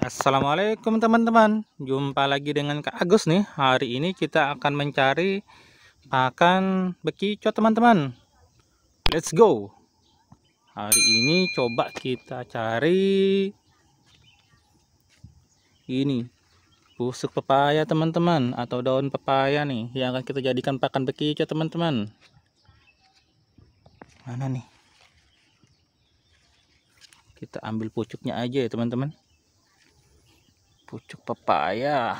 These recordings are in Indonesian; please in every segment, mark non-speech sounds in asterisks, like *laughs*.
Assalamualaikum teman-teman Jumpa lagi dengan Kak Agus nih Hari ini kita akan mencari Pakan bekicot teman-teman Let's go Hari ini coba kita cari Ini Busuk pepaya teman-teman Atau daun pepaya nih Yang akan kita jadikan pakan bekicot teman-teman Mana nih Kita ambil pucuknya aja ya teman-teman pucuk pepaya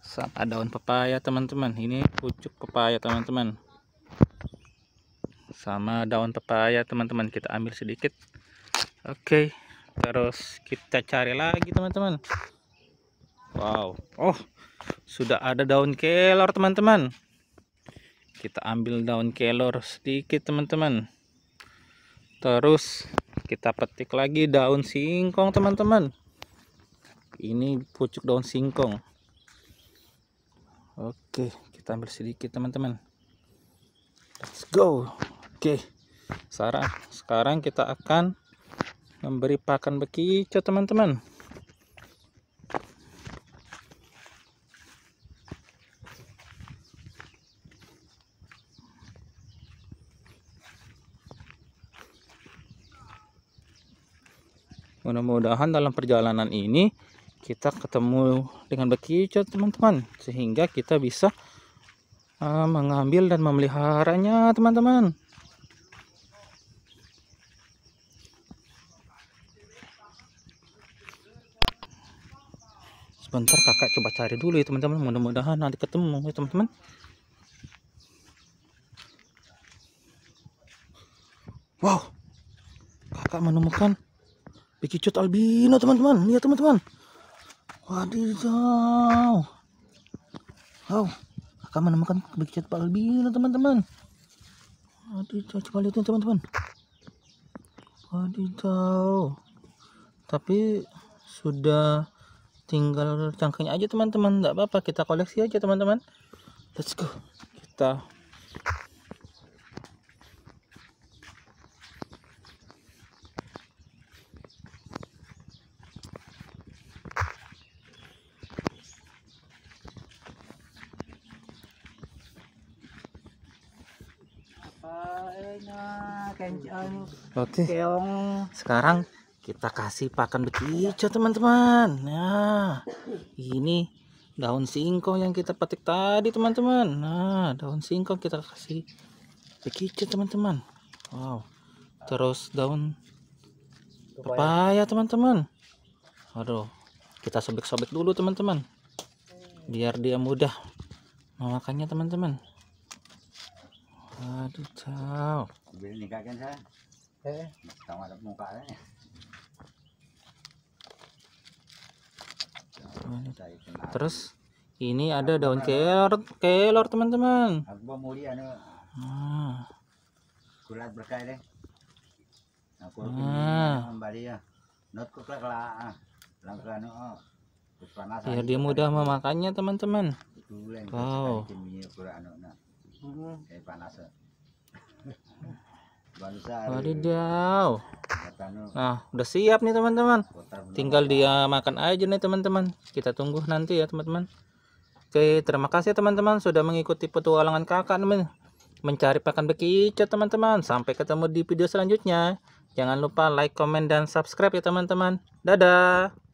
sama daun pepaya teman-teman ini pucuk pepaya teman-teman sama daun pepaya teman-teman kita ambil sedikit oke terus kita cari lagi teman-teman wow oh sudah ada daun kelor teman-teman kita ambil daun kelor sedikit teman-teman terus kita petik lagi daun singkong teman-teman ini pucuk daun singkong oke kita ambil sedikit teman-teman let's go oke sekarang sekarang kita akan memberi pakan bekicot teman-teman mudah-mudahan dalam perjalanan ini kita ketemu dengan bekicot teman-teman sehingga kita bisa uh, mengambil dan memeliharanya teman-teman sebentar kakak coba cari dulu ya teman-teman mudah-mudahan nanti ketemu ya teman-teman wow kakak menemukan Pikicut albino teman-teman. Lihat teman-teman. Wadidaw. Wow. Akan menemukan pikicut albino teman-teman. Wadidaw. Coba lihat teman-teman. Wadidaw. Tapi sudah tinggal cangkangnya aja teman-teman. Tidak apa-apa. Kita koleksi aja teman-teman. Let's go. Kita Oke. Sekarang kita kasih pakan bekicot teman-teman. Nah, ini daun singkong yang kita petik tadi teman-teman. Nah, daun singkong kita kasih bekicot teman-teman. Wow. Terus daun pepaya teman-teman. Aduh, kita sobek-sobek dulu teman-teman. Biar dia mudah memakannya teman-teman. Aduh, Cal. Beli nikah kan, saya, Eh. sama ada ya. Terus ini ada daun kelor, kelor teman-teman. Anu. Ah, Kulat berkah deh. Aku ah. kembali ya. Not kuklak lah. Langkah no. Ya dia mudah memakannya teman-teman. Wow. Hmm. kayak eh. *laughs* Wadidaw. Nah, udah siap nih teman-teman. Tinggal dia makan aja nih teman-teman. Kita tunggu nanti ya teman-teman. Oke, terima kasih ya, teman-teman sudah mengikuti petualangan kakak men Mencari pakan bekicot teman-teman. Sampai ketemu di video selanjutnya. Jangan lupa like, komen, dan subscribe ya teman-teman. Dadah.